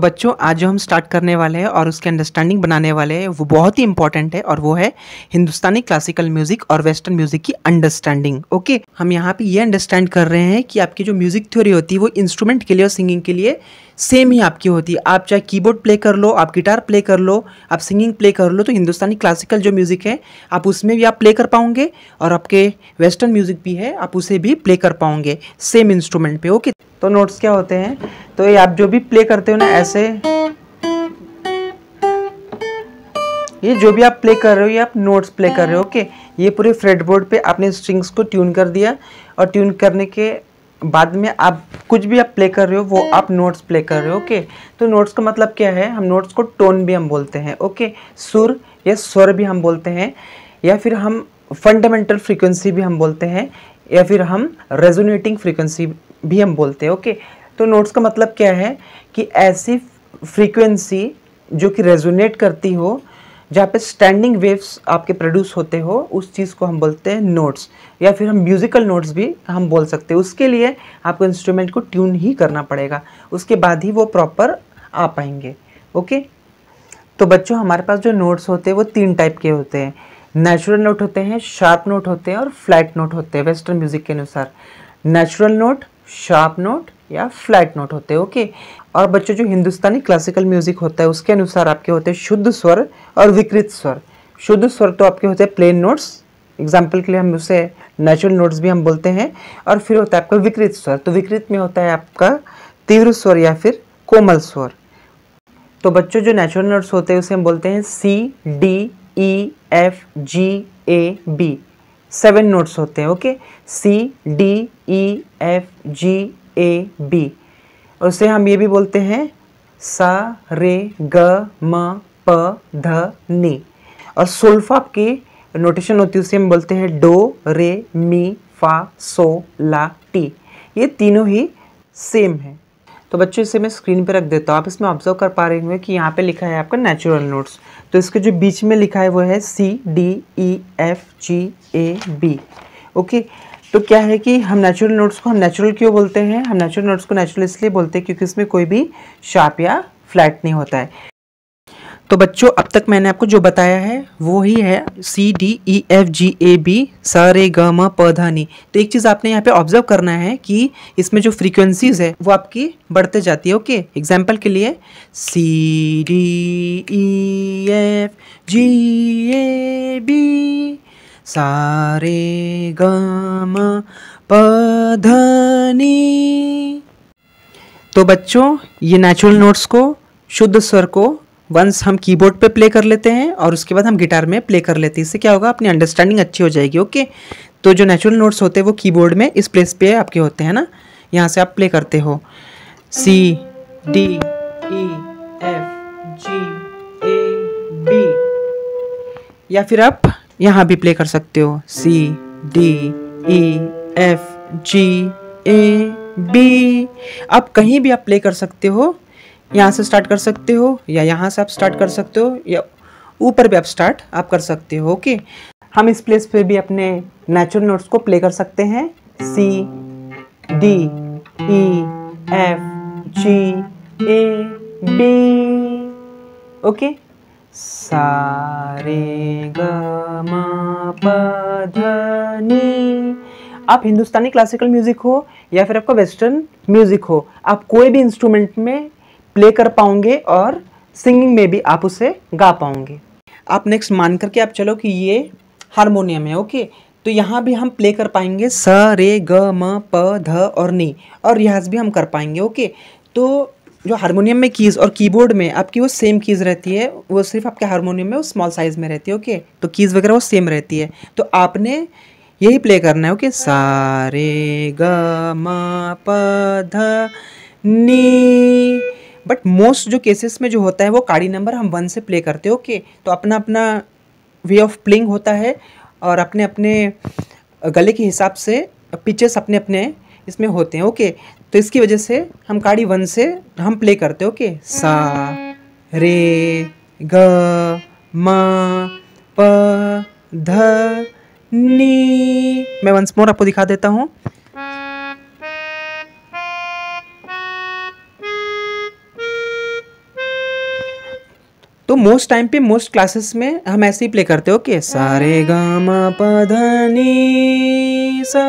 बच्चों आज जो हम स्टार्ट करने वाले हैं और उसके अंडरस्टैंडिंग बनाने वाले हैं वो बहुत ही इंपॉर्टेंट है और वो है हिंदुस्तानी क्लासिकल म्यूजिक और वेस्टर्न म्यूजिक की अंडरस्टैंडिंग ओके हम यहाँ पे ये अंडरस्टैंड कर रहे हैं कि आपकी जो म्यूजिक थ्योरी होती है वो इंस्ट्रूमेंट के लिए और सिंगिंग के लिए सेम ही आपकी होती है आप चाहे कीबोर्ड प्ले कर लो आप गिटार प्ले कर लो आप सिंगिंग प्ले कर लो तो हिंदुस्तानी क्लासिकल जो म्यूज़िक है आप उसमें भी आप प्ले कर पाओगे और आपके वेस्टर्न म्यूज़िक भी है आप उसे भी प्ले कर पाओगे सेम इंस्ट्रूमेंट पे ओके तो नोट्स क्या होते हैं तो ये आप जो भी प्ले करते हो ना ऐसे ये जो भी आप प्ले कर रहे हो ये आप नोट्स प्ले कर रहे हो ओके ये पूरे फ्रेडबोर्ड पे आपने स्ट्रिंग्स को ट्यून कर दिया और ट्यून करने के बाद में आप कुछ भी आप प्ले कर रहे हो वो आप नोट्स प्ले कर रहे हो ओके तो नोट्स का मतलब क्या है हम नोट्स को टोन भी हम बोलते हैं ओके सुर या स्वर भी हम बोलते हैं या फिर हम फंडामेंटल फ्रीक्वेंसी भी हम बोलते हैं या फिर हम रेजोनेटिंग फ्रीक्वेंसी भी हम बोलते हैं ओके तो नोट्स का मतलब क्या है कि ऐसी फ्रीक्वेंसी जो कि रेजोनेट करती हो जहाँ पे स्टैंडिंग वेव्स आपके प्रोड्यूस होते हो उस चीज़ को हम बोलते हैं नोट्स या फिर हम म्यूज़िकल नोट्स भी हम बोल सकते हैं उसके लिए आपको इंस्ट्रूमेंट को ट्यून ही करना पड़ेगा उसके बाद ही वो प्रॉपर आ पाएंगे ओके तो बच्चों हमारे पास जो नोट्स होते हैं वो तीन टाइप के होते हैं नेचुरल नोट होते हैं शार्प नोट होते हैं और फ्लैट नोट होते हैं वेस्टर्न म्यूज़िक के अनुसार नेचुरल नोट शार्प नोट या फ्लैट नोट होते हैं ओके और बच्चों जो हिंदुस्तानी क्लासिकल म्यूजिक होता है उसके अनुसार आपके होते हैं शुद्ध स्वर और विकृत स्वर शुद्ध स्वर तो आपके होते हैं प्लेन नोट्स एग्जाम्पल के लिए हम उसे नेचुरल नोट्स भी हम बोलते हैं और फिर होता है आपका विकृत स्वर तो विकृत में होता है आपका तीव्र स्वर या फिर कोमल स्वर तो बच्चों जो नेचुरल नोट्स होते हैं उसे हम बोलते हैं C D E F G A B seven notes होते हैं okay C D E F G A B और उसे हम ये भी बोलते हैं सा रे ग म प ध नी और सोल्फा की नोटेशन होती है उसे हम बोलते हैं डो रे मी फा सो ला टी ये तीनों ही सेम है तो बच्चों इसे मैं स्क्रीन पर रख देता हूँ आप इसमें ऑब्जर्व कर पा रहे होंगे कि यहाँ पे लिखा है आपका नेचुरल नोट्स तो इसके जो बीच में लिखा है वो है C D E F G A B okay तो क्या है कि हम नेचुरल नोट्स को हम नेचुरल क्यों बोलते हैं हम नेचुरल नोट्स को नेचुरल इसलिए बोलते हैं क्योंकि इसमें कोई भी शार्प या फ्लैट नहीं होता है तो बच्चों अब तक मैंने आपको जो बताया है वो ही है C D E F G A B सारे ग म प तो एक चीज़ आपने यहाँ पे ऑब्जर्व करना है कि इसमें जो फ्रीक्वेंसीज है वो आपकी बढ़ते जाती है ओके एग्जाम्पल के लिए C D E F G A B सारे ग म प तो बच्चों ये नेचुरल नोट्स को शुद्ध स्वर को वंस हम कीबोर्ड पे प्ले कर लेते हैं और उसके बाद हम गिटार में प्ले कर लेते हैं इससे क्या होगा अपनी अंडरस्टैंडिंग अच्छी हो जाएगी ओके तो जो नेचुरल नोट्स होते हैं वो कीबोर्ड में इस प्लेस पे आपके होते हैं ना यहाँ से आप प्ले करते हो C D E F G A B या फिर आप यहाँ भी प्ले कर सकते हो C D E F G A B आप कहीं भी आप प्ले कर सकते हो यहाँ से स्टार्ट कर सकते हो या यहाँ से आप स्टार्ट कर सकते हो या ऊपर भी आप स्टार्ट आप कर सकते हो ओके हम इस प्लेस पे भी अपने नेचुरल नोट्स को प्ले कर सकते हैं C D E F G A B okay सारे ग आप हिंदुस्तानी क्लासिकल म्यूज़िक हो या फिर आपका वेस्टर्न म्यूज़िक हो आप कोई भी इंस्ट्रूमेंट में प्ले कर पाओगे और सिंगिंग में भी आप उसे गा पाओगे आप नेक्स्ट मान करके आप चलो कि ये हारमोनियम है ओके तो यहाँ भी हम प्ले कर पाएंगे स रे ग म प ध और नी और रियाज भी हम कर पाएंगे ओके तो जो हारमोनियम में कीज़ और कीबोर्ड में आपकी वो सेम कीज़ रहती है वो सिर्फ आपके हारमोनियम में वो स्मॉल साइज़ में रहती है ओके तो कीज़ वगैरह वो सेम रहती है तो आपने यही प्ले करना है ओके सा रे ग म प ध नी बट मोस्ट जो केसेस में जो होता है वो कार्डी नंबर हम वन से प्ले करते हो ओके तो अपना अपना वे ऑफ प्लेइंग होता है और अपने अपने गले के हिसाब से पिचेस अपने अपने इसमें होते हैं ओके तो इसकी वजह से हम काड़ी वन से हम प्ले करते हैं ओके सा रे ग म प ध नी मैं वंस मोर आपको दिखा देता हूँ तो मोस्ट टाइम पे मोस्ट क्लासेस में हम ऐसे ही प्ले करते हो कि सारे गामा पधनी सा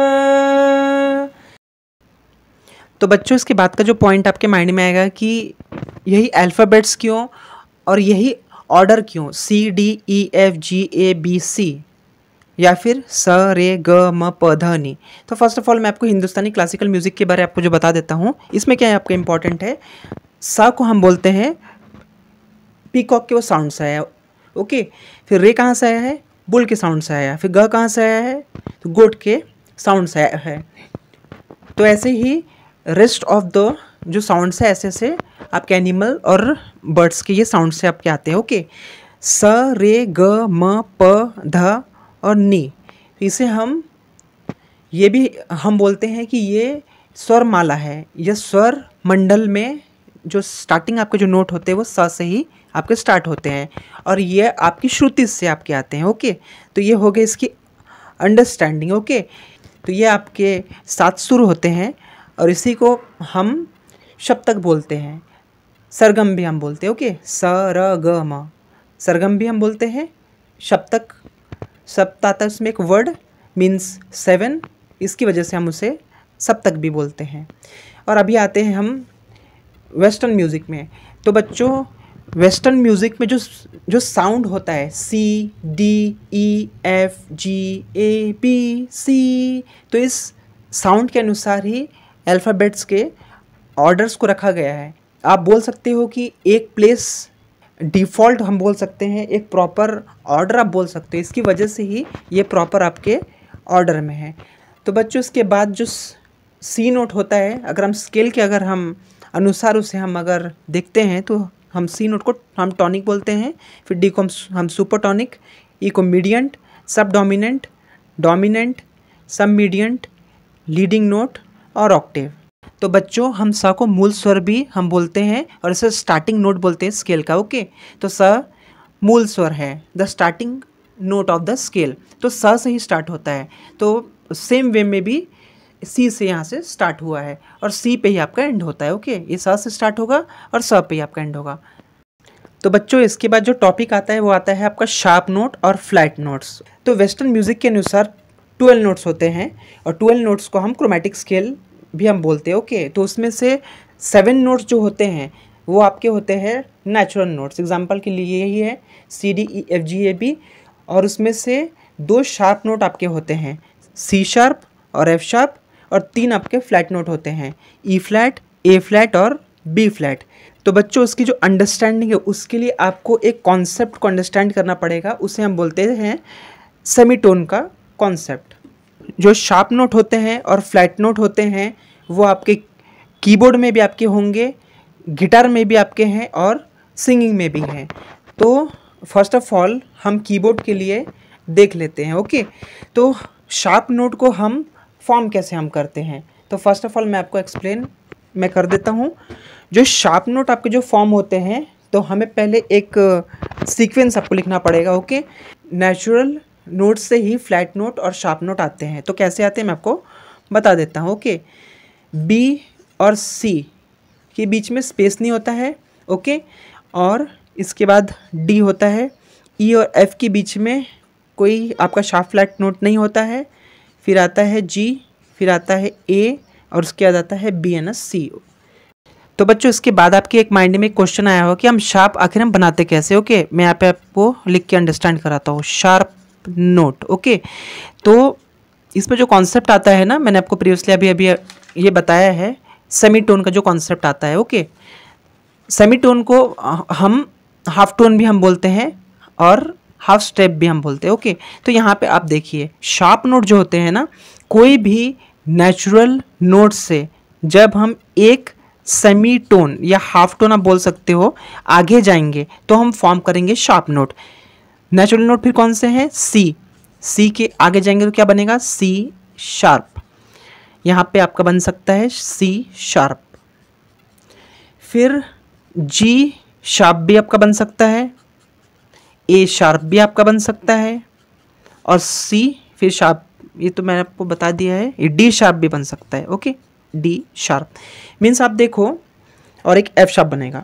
तो बच्चों इसके बाद का जो पॉइंट आपके माइंड में आएगा कि यही अल्फ़ाबेट्स क्यों और यही ऑर्डर क्यों C D E F G A B C या फिर स रे ग म प ध नी तो फर्स्ट ऑफ ऑल मैं आपको हिंदुस्तानी क्लासिकल म्यूज़िक के बारे में आपको जो बता देता हूँ इसमें क्या है आपका इंपॉर्टेंट है स को हम बोलते हैं पीकॉक के वो साउंड से आया ओके फिर रे कहाँ से आया है बुल के साउंड से आया फिर ग कहाँ से आया है तो गोट के साउंड से आया है तो ऐसे ही रेस्ट ऑफ द जो साउंड्स है ऐसे ऐसे आपके एनिमल और बर्ड्स के ये साउंड से आपके आते हैं ओके स रे ग म प ध और नी इसे हम ये भी हम बोलते हैं कि ये स्वर माला है यह स्वर मंडल में जो स्टार्टिंग आपके जो नोट होते हैं वो स से ही आपके स्टार्ट होते हैं और ये आपकी श्रुति से आपके आते हैं ओके तो ये हो गए इसकी अंडरस्टैंडिंग ओके तो ये आपके सात सुर होते हैं और इसी को हम शब्दक बोलते हैं सरगम भी हम बोलते हैं ओके स र ग म सरगम भी हम बोलते हैं शब्दक सप्तातक उसमें एक वर्ड मीन्स सेवन इसकी वजह से हम उसे सप्तक भी बोलते हैं और अभी आते हैं हम वेस्टर्न म्यूज़िक में तो बच्चों वेस्टर्न म्यूज़िक में जो जो साउंड होता है C D E F G A B C तो इस साउंड के अनुसार ही अल्फ़ाबेट्स के ऑर्डर्स को रखा गया है आप बोल सकते हो कि एक प्लेस डिफ़ॉल्ट हम बोल सकते हैं एक प्रॉपर ऑर्डर आप बोल सकते हो इसकी वजह से ही ये प्रॉपर आपके ऑर्डर में है तो बच्चों इसके बाद जो सी नोट होता है अगर हम स्केल के अगर हम अनुसार उसे हम अगर देखते हैं तो हम सी नोट को हम टॉनिक बोलते हैं फिर डी को हम हम सुपर टॉनिक ई को मीडियंट सब subdominant dominant submediant leading note और ऑक्टिव तो बच्चों हम स को मूल स्वर भी हम बोलते हैं और इसे स्टार्टिंग नोट बोलते हैं स्केल का ओके तो स मूल स्वर है the starting note of the scale तो स से ही स्टार्ट होता है तो सेम वे में भी सी से यहाँ से स्टार्ट हुआ है और सी पे ही आपका एंड होता है ओके ये स से स्टार्ट होगा और स पे ही आपका एंड होगा तो बच्चों इसके बाद जो टॉपिक आता है वो आता है आपका शार्प नोट और फ्लैट नोट्स तो वेस्टर्न म्यूज़िक के अनुसार ट्वेल्व नोट्स होते हैं और ट्वेल्व नोट्स को हम क्रोमेटिक स्केल भी हम बोलते हैं ओके तो उसमें से सेवन नोट्स जो होते हैं वो आपके होते हैं नेचुरल नोट्स एग्जाम्पल के लिए यही है C D E F G A B और उसमें से दो शार्प नोट आपके होते हैं सी शार्प और एफ शार्प और तीन आपके फ्लैट नोट होते हैं ई फ्लैट ए फ्लैट और बी फ्लैट तो बच्चों उसकी जो अंडरस्टैंडिंग है उसके लिए आपको एक कॉन्सेप्ट को अंडरस्टैंड करना पड़ेगा उसे हम बोलते हैं सेमी टोन का कॉन्सेप्ट जो शार्प नोट होते हैं और फ्लैट नोट होते हैं वो आपके कीबोर्ड में भी आपके होंगे गिटार में भी आपके हैं और सिंगिंग में भी हैं तो फर्स्ट ऑफ ऑल हम कीबोर्ड के लिए देख लेते हैं ओके तो शार्प नोट को हम फॉर्म कैसे हम करते हैं तो फर्स्ट ऑफ ऑल मैं आपको एक्सप्लेन मैं कर देता हूँ जो शार्प नोट आपके जो फॉर्म होते हैं तो हमें पहले एक सीक्वेंस uh, आपको लिखना पड़ेगा ओके नेचुरल नोट से ही फ्लैट नोट और शार्प नोट आते हैं तो कैसे आते हैं मैं आपको बता देता हूँ ओके बी और सी के बीच में स्पेस नहीं होता है ओके और इसके बाद डी होता है ई e और एफ के बीच में कोई आपका शार्प फ्लैट नोट नहीं होता है फिर आता है जी फिर आता है ए और उसके बाद आता है B N S C O तो बच्चों इसके बाद आपके एक माइंड में क्वेश्चन आया हो कि हम शार्प आखिर हम बनाते कैसे ओके मैं यहाँ पे आपको लिख के अंडरस्टैंड कराता हूँ शार्प नोट ओके तो इस पर जो कॉन्सेप्ट आता है ना मैंने आपको प्रीवियसली अभी अभी ये बताया है सेमी टोन का जो कॉन्सेप्ट आता है ओके सेमी टोन को हम हाफ टोन भी हम बोलते हैं और हाफ स्टेप भी हम बोलते हैं ओके तो यहाँ पे आप देखिए शार्प नोट जो होते हैं ना कोई भी नेचुरल नोट से जब हम एक सेमी टोन या हाफ टोन आप बोल सकते हो आगे जाएंगे तो हम फॉर्म करेंगे शार्प नोट नेचुरल नोट फिर कौन से हैं सी सी के आगे जाएंगे तो क्या बनेगा सी शार्प यहाँ पे आपका बन सकता है सी शार्प फिर जी शार्प भी आपका बन सकता है ए शार्प भी आपका बन सकता है और सी फिर शार्प ये तो मैंने आपको बता दिया है ये डी शार्प भी बन सकता है ओके डी शार्प मीन्स आप देखो और एक एफ शार्प बनेगा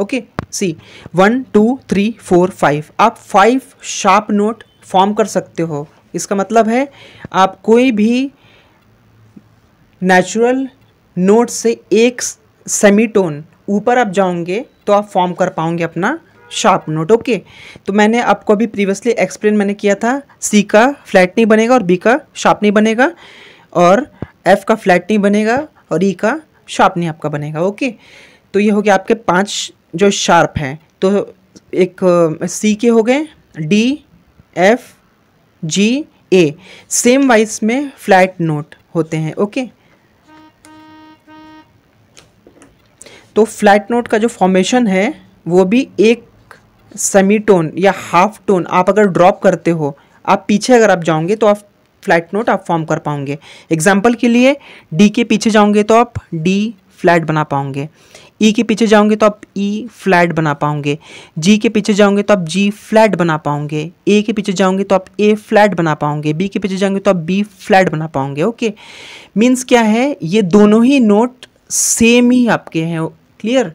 okay C one two three four five आप फाइव शार्प नोट फॉर्म कर सकते हो इसका मतलब है आप कोई भी नेचुरल नोट से एक सेमीटोन ऊपर आप जाओगे तो आप फॉर्म कर पाओगे अपना शार्प नोट ओके तो मैंने आपको अभी प्रीवियसली एक्सप्लेन मैंने किया था सी का फ्लैट नहीं बनेगा और बी का शार्प नहीं बनेगा और एफ का फ्लैट नहीं बनेगा और ई e का शार्प नहीं आपका बनेगा ओके तो ये हो गया आपके पांच जो शार्प हैं तो एक सी के हो गए D F G A same wise में फ्लैट नोट होते हैं ओके तो फ्लैट नोट का जो फॉर्मेशन है वो भी एक सेमी टोन या हाफ टोन आप अगर ड्रॉप करते हो आप पीछे अगर आप जाओगे तो आप फ्लैट नोट आप फॉर्म कर पाओगे एग्जाम्पल के लिए डी के पीछे जाओगे तो आप डी फ्लैट बना पाओगे ई e के पीछे जाओगे तो आप ई e फ्लैट बना पाओगे जी के पीछे जाओगे तो आप जी फ्लैट बना पाओगे ए के पीछे जाओगे तो आप ए फ्लैट बना पाओगे बी के पीछे जाओगे तो आप बी फ्लैट बना पाओगे ओके मीन्स क्या है ये दोनों ही नोट सेम ही आपके हैं क्लियर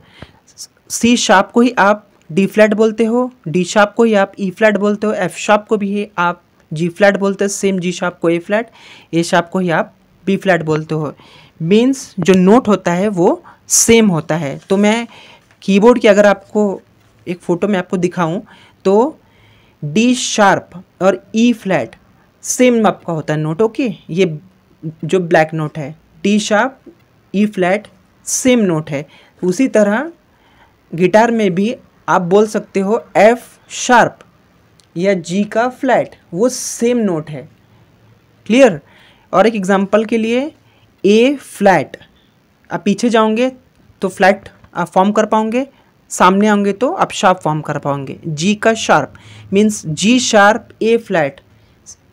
सी शार्प को ही आप डी फ्लैट बोलते हो डी शार्प को ही आप ई e फ्लैट बोलते हो एफ शार्प को भी आप जी फ्लैट बोलते हो सेम जी शार्प को ए फ्लैट ए शार्प को ही आप बी फ्लैट बोलते हो मीन्स जो नोट होता है वो सेम होता है तो मैं कीबोर्ड की अगर आपको एक फ़ोटो में आपको दिखाऊं तो डी शार्प और ई e फ्लैट सेम आपका होता है नोट ओके ये जो ब्लैक नोट है D sharp E flat same note है उसी तरह गिटार में भी आप बोल सकते हो एफ शार्प या जी का फ्लैट वो सेम नोट है क्लियर और एक एग्जांपल के लिए ए फ्लैट आप पीछे जाओगे तो फ्लैट आप फॉर्म कर पाओगे सामने आओगे तो आप शार्प फॉर्म कर पाओगे जी का sharp means G sharp A flat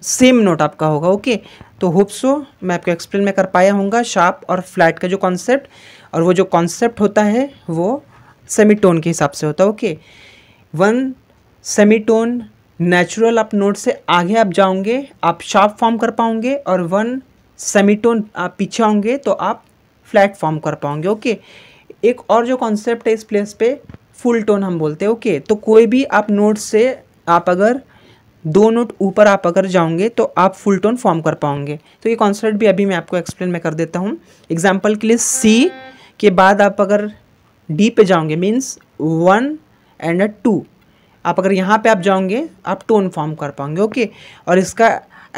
same note आपका होगा ओके तो होप सो मैं आपको एक्सप्लेन में कर पाया हूँगा शार्प और फ्लैट का जो कॉन्सेप्ट और वो जो कॉन्सेप्ट होता है वो सेमी टोन के हिसाब से होता है okay one semitone natural आप नोट से आगे आप जाओगे आप शार्प फॉर्म कर पाओगे और वन सेमी टोन आप पीछे होंगे तो आप फ्लैट फॉर्म कर पाओगे ओके एक और जो कॉन्सेप्ट है इस प्लेस पे फुल टोन हम बोलते हैं ओके तो कोई भी आप नोट से आप अगर दो नोट ऊपर आप अगर जाओगे तो आप फुल टोन फॉर्म कर पाओगे तो ये कॉन्सेप्ट भी अभी मैं आपको एक्सप्लेन मैं कर देता हूँ एग्जाम्पल के लिए सी के बाद आप अगर डी पे जाओगे means one and a two आप अगर यहाँ पे आप जाओगे आप टोन फॉर्म कर पाओगे ओके और इसका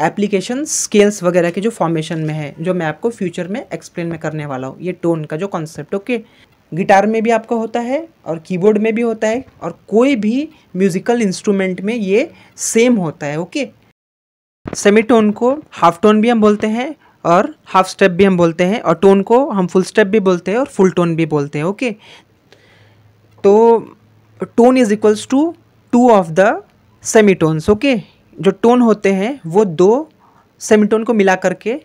एप्लीकेशन स्केल्स वगैरह के जो फॉर्मेशन में है जो मैं आपको फ्यूचर में एक्सप्लेन में करने वाला हूँ ये टोन का जो कॉन्सेप्ट ओके गिटार में भी आपका होता है और कीबोर्ड में भी होता है और कोई भी म्यूज़िकल इंस्ट्रूमेंट में ये सेम होता है ओके सेमी टोन को हाफ टोन भी हम बोलते हैं और हाफ स्टेप भी हम बोलते हैं और टोन को हम फुल स्टेप भी बोलते हैं और फुल टोन भी बोलते हैं ओके तो tone is equals to two of the semitones okay जो टोन होते हैं वो दो सेमी टोन को मिला करके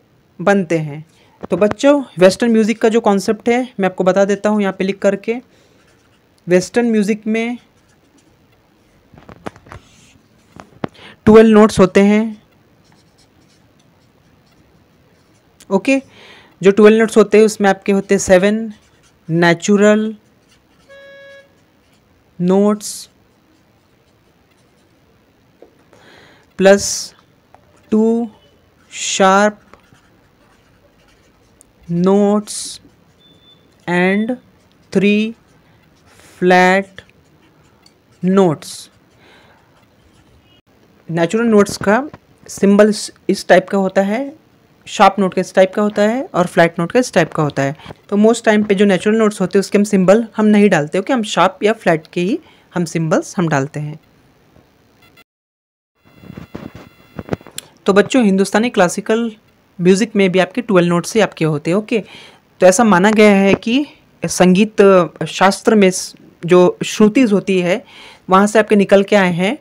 बनते हैं तो बच्चों वेस्टर्न म्यूज़िक का जो कॉन्सेप्ट है मैं आपको बता देता हूँ यहाँ पे लिख करके वेस्टर्न म्यूज़िक में ट्वेल्व नोट्स होते हैं ओके जो ट्वेल्व नोट्स होते हैं उसमें आपके होते हैं seven natural notes plus two sharp notes and three flat notes natural notes का सिंबल इस टाइप का होता है शार्प नोट का इस टाइप का होता है और फ्लैट नोट का इस टाइप का होता है तो मोस्ट टाइम पे जो नेचुरल नोट्स होते हैं उसके हम सिंबल हम नहीं डालते क्योंकि हम शार्प या फ्लैट के ही हम सिंबल्स हम डालते हैं तो बच्चों हिंदुस्तानी क्लासिकल म्यूज़िक में भी आपके ट्वेल्व नोट्स ही आपके होते हैं ओके तो ऐसा माना गया है कि संगीत शास्त्र में जो श्रुतिज होती है वहाँ से आपके निकल के आए हैं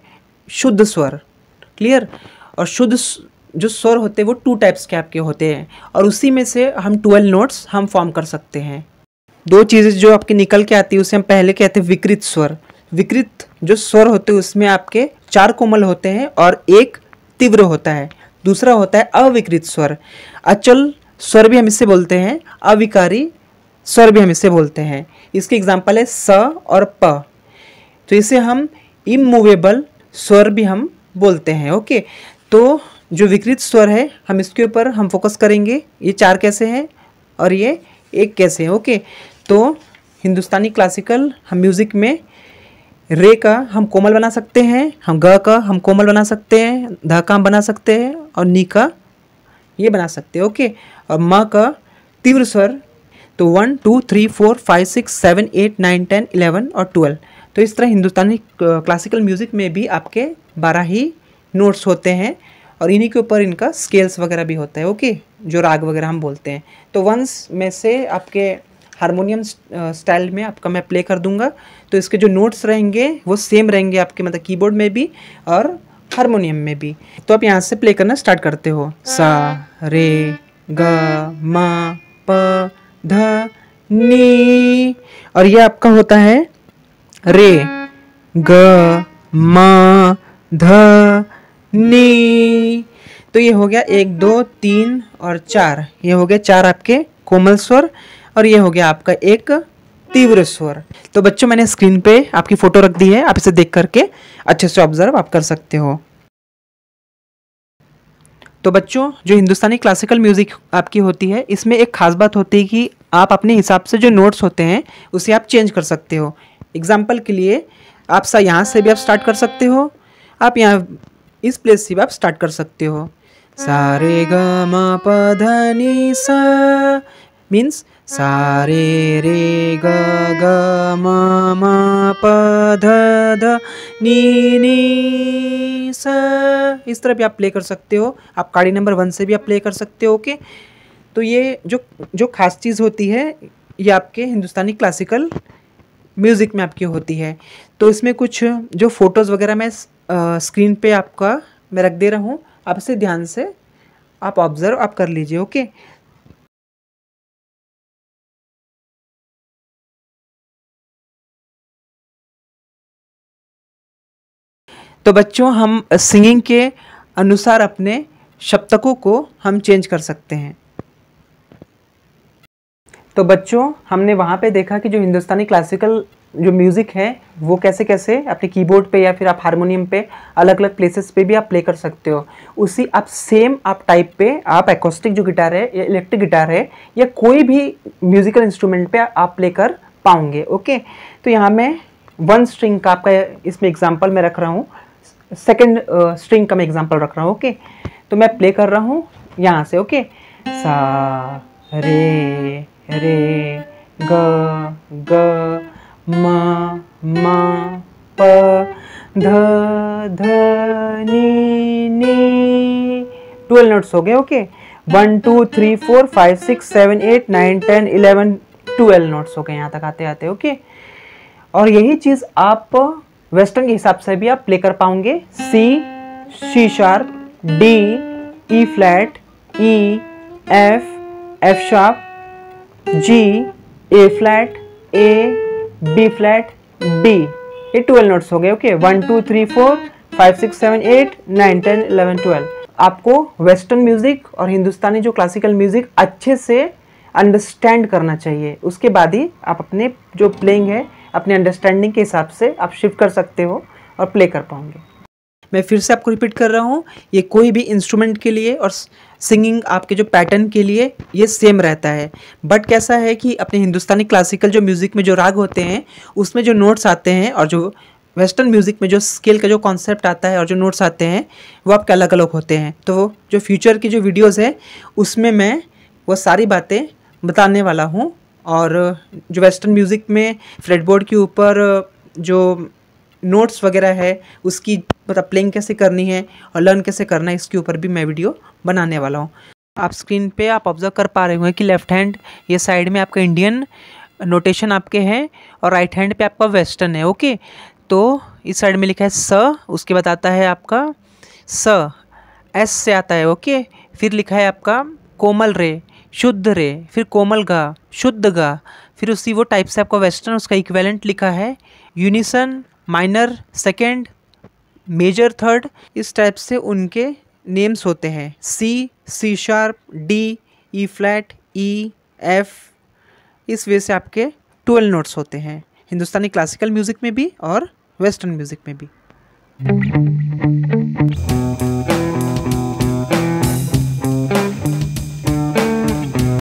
शुद्ध स्वर क्लियर और शुद्ध जो स्वर होते हैं वो टू टाइप्स के आपके होते हैं और उसी में से हम ट्वेल्व नोट्स हम फॉर्म कर सकते हैं दो चीज़ें जो आपके निकल के आती है उसे हम पहले कहते हैं विकृत स्वर विकृत जो स्वर होते हैं उसमें आपके चार कोमल होते हैं और एक तीव्र होता है दूसरा होता है अविकृत स्वर अचल स्वर भी हम इससे बोलते हैं अविकारी स्वर भी हम इससे बोलते हैं इसके एग्जाम्पल है स और प तो इसे हम इमूवेबल स्वर भी हम बोलते हैं ओके तो जो विकृत स्वर है हम इसके ऊपर हम फोकस करेंगे ये चार कैसे हैं और ये एक कैसे हैं ओके तो हिंदुस्तानी क्लासिकल हम म्यूज़िक में रे का हम कोमल बना सकते हैं हम ग का हम कोमल बना सकते हैं ध का हम बना सकते हैं और नी का ये बना सकते हैं ओके और म का तीव्र स्वर तो one two three four five six seven eight nine ten eleven और ट्वेल्व तो इस तरह हिंदुस्तानी क्लासिकल म्यूज़िक में भी आपके बारह ही नोट्स होते हैं और इन्हीं के ऊपर इनका स्केल्स वगैरह भी होता है ओके जो राग वगैरह हम बोलते हैं तो वंस में से आपके हारमोनियम स्टाइल में आपका मैं प्ले कर दूंगा तो इसके जो नोट्स रहेंगे वो सेम रहेंगे आपके मतलब कीबोर्ड में भी और हारमोनियम में भी तो आप यहाँ से प्ले करना स्टार्ट करते हो सा रे ग म प ध नी और ये आपका होता है रे ग म ध नी तो ये हो गया एक दो तीन और चार ये हो गया चार आपके कोमल स्वर और ये हो गया आपका एक तीव्र स्वर तो बच्चों मैंने स्क्रीन पे आपकी फ़ोटो रख दी है आप इसे देख करके अच्छे से ऑब्जर्व आप कर सकते हो तो बच्चों जो हिंदुस्तानी क्लासिकल म्यूज़िक आपकी होती है इसमें एक ख़ास बात होती है कि आप अपने हिसाब से जो नोट्स होते हैं उसे आप चेंज कर सकते हो एग्ज़ाम्पल के लिए आप सा यहाँ से भी आप स्टार्ट कर सकते हो आप यहाँ इस प्लेस से भी आप स्टार्ट कर सकते हो सारे गा मा प सा मीन्स सारे रे ग ग म म प ध ध नी नी स इस तरह भी आप प्ले कर सकते हो आप काड़ी नंबर वन से भी आप प्ले कर सकते हो ओके तो ये जो जो खास चीज़ होती है ये आपके हिंदुस्तानी क्लासिकल म्यूज़िक में आपकी होती है तो इसमें कुछ जो फ़ोटोज़ वगैरह मैं स्क्रीन पे आपका मैं रख दे रहा हूँ आप इसे ध्यान से आप ऑब्ज़र्व आप कर लीजिए ओके तो बच्चों हम सिंगिंग के अनुसार अपने शब्दकों को हम चेंज कर सकते हैं तो बच्चों हमने वहाँ पे देखा कि जो हिंदुस्तानी क्लासिकल जो म्यूज़िक है वो कैसे कैसे अपने कीबोर्ड पे या फिर आप हारमोनियम पे अलग अलग प्लेसेस पे भी आप प्ले कर सकते हो उसी आप सेम आप टाइप पे आप एकोस्टिक जो गिटार है या इलेक्ट्रिक गिटार है या कोई भी म्यूज़िकल इंस्ट्रूमेंट पे आप प्ले कर पाओगे ओके तो यहाँ मैं वन स्ट्रिंग का आपका इसमें एग्जाम्पल मैं रख रहा हूँ सेकेंड स्ट्रिंग uh, का मैं एग्जाम्पल रख रहा हूँ ओके तो मैं प्ले कर रहा हूँ यहाँ से ओके सा रे रे ग ग म म प ध ध नी नी ट्वेल्व नोट्स हो गए okay one two three four five six seven eight nine ten eleven twelve notes हो गए यहाँ तक आते आते ओके और यही चीज़ आप वेस्टर्न के हिसाब से भी आप प्ले कर पाओगे C C sharp D E flat E F F sharp G A flat A B flat D ये ट्वेल्व नोट्स हो गए okay one two three four five six seven eight nine ten eleven twelve आपको western music और हिंदुस्तानी जो classical music अच्छे से understand करना चाहिए उसके बाद ही आप अपने जो प्लेइंग है अपने अंडरस्टैंडिंग के हिसाब से आप शिफ्ट कर सकते हो और प्ले कर पाओगे मैं फिर से आपको रिपीट कर रहा हूँ ये कोई भी इंस्ट्रूमेंट के लिए और सिंगिंग आपके जो पैटर्न के लिए ये सेम रहता है बट कैसा है कि अपने हिंदुस्तानी क्लासिकल जो म्यूज़िक में जो राग होते हैं उसमें जो नोट्स आते हैं और जो वेस्टर्न म्यूज़िक में जो स्केल का जो कॉन्सेप्ट आता है और जो नोट्स आते हैं वो आपके अलग अलग होते हैं तो जो फ्यूचर की जो वीडियोज़ है उसमें मैं वो सारी बातें बताने वाला हूँ और जो वेस्टर्न म्यूज़िक में फ्रेडबोर्ड के ऊपर जो नोट्स वगैरह है उसकी मतलब प्लेइंग कैसे करनी है और लर्न कैसे करना है इसके ऊपर भी मैं वीडियो बनाने वाला हूँ आप स्क्रीन पे आप ऑब्जर्व कर पा रहे होंगे कि लेफ्ट हैंड ये साइड में आपका इंडियन नोटेशन आपके हैं और राइट हैंड पे आपका वेस्टर्न है ओके तो इस साइड में लिखा है स उसके बाद आता है आपका स एस से आता है ओके फिर लिखा है आपका कोमल रे शुद्ध रे फिर कोमल गा शुद्ध गा फिर उसी वो टाइप से आपका वेस्टर्न उसका इक्वेलेंट लिखा है unison minor second major third इस टाइप से उनके नेम्स होते हैं C C sharp D E flat E F इस वे से आपके ट्वेल्व नोट्स होते हैं हिंदुस्तानी क्लासिकल म्यूज़िक में भी और वेस्टर्न म्यूज़िक में भी